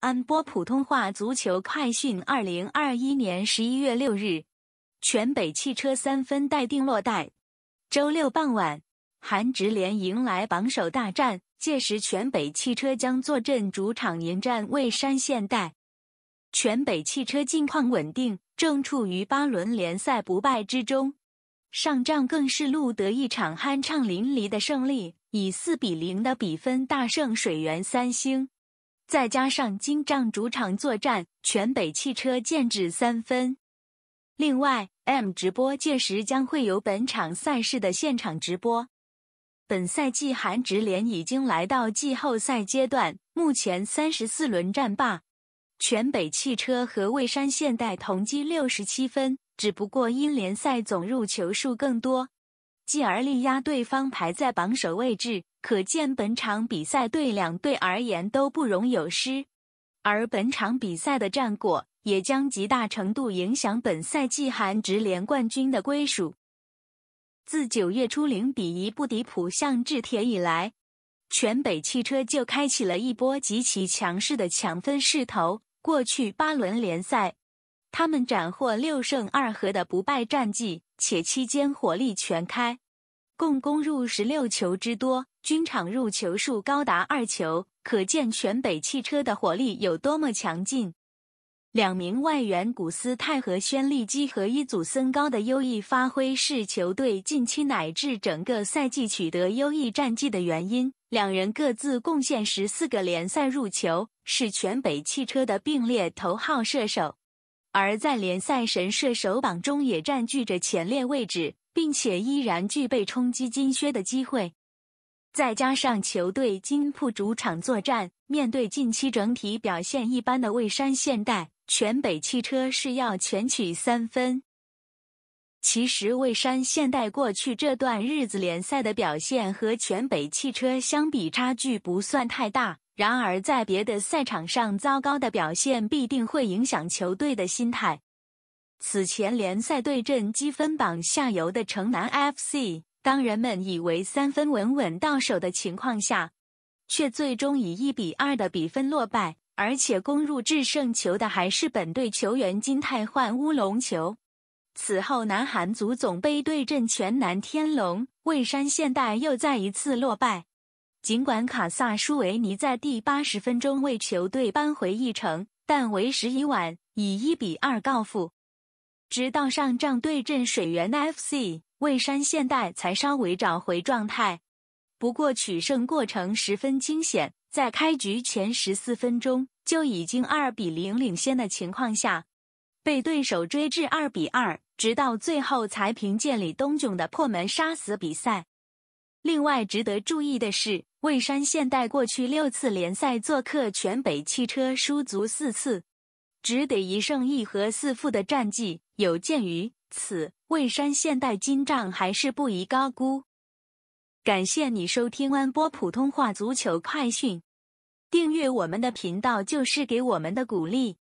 安播普通话足球快讯：二零二一年十一月六日，全北汽车三分待定落袋。周六傍晚，韩职联迎来榜首大战，届时全北汽车将坐镇主场迎战蔚山现代。全北汽车近况稳定，正处于八轮联赛不败之中，上仗更是录得一场酣畅淋漓的胜利，以四比零的比分大胜水源三星。再加上金帐主场作战，全北汽车建至三分。另外，M 直播届时将会有本场赛事的现场直播。本赛季韩职联已经来到季后赛阶段，目前三十四轮战罢，全北汽车和蔚山现代同积六十七分，只不过因联赛总入球数更多。继而力压对方排在榜首位置，可见本场比赛对两队而言都不容有失。而本场比赛的战果也将极大程度影响本赛季韩职联冠军的归属。自九月初零比一不敌浦项制铁以来，全北汽车就开启了一波极其强势的抢分势头。过去八轮联赛。他们斩获六胜二和的不败战绩，且期间火力全开，共攻入十六球之多，均场入球数高达二球，可见全北汽车的火力有多么强劲。两名外援古斯泰和宣利基和伊祖森高的优异发挥，是球队近期乃至整个赛季取得优异战绩的原因。两人各自贡献十四个联赛入球，是全北汽车的并列头号射手。而在联赛神射手榜中也占据着前列位置，并且依然具备冲击金靴的机会。再加上球队金铺主场作战，面对近期整体表现一般的蔚山现代，全北汽车是要全取三分。其实蔚山现代过去这段日子联赛的表现和全北汽车相比，差距不算太大。然而，在别的赛场上，糟糕的表现必定会影响球队的心态。此前联赛对阵积分榜下游的城南 FC，当人们以为三分稳稳到手的情况下，却最终以一比二的比分落败，而且攻入制胜球的还是本队球员金泰焕乌龙球。此后，南韩足总杯对阵全南天龙、蔚山现代又再一次落败。尽管卡萨舒维尼在第八十分钟为球队扳回一城，但为时已晚，以一比二告负。直到上仗对阵水源 FC、蔚山现代才稍微找回状态，不过取胜过程十分惊险，在开局前十四分钟就已经二比零领先的情况下，被对手追至二比二，直到最后才凭借李东炯的破门杀死比赛。另外值得注意的是。蔚山现代过去六次联赛做客全北汽车输足四次，只得一胜一和四负的战绩。有鉴于此，蔚山现代金仗还是不宜高估。感谢你收听安波普通话足球快讯，订阅我们的频道就是给我们的鼓励。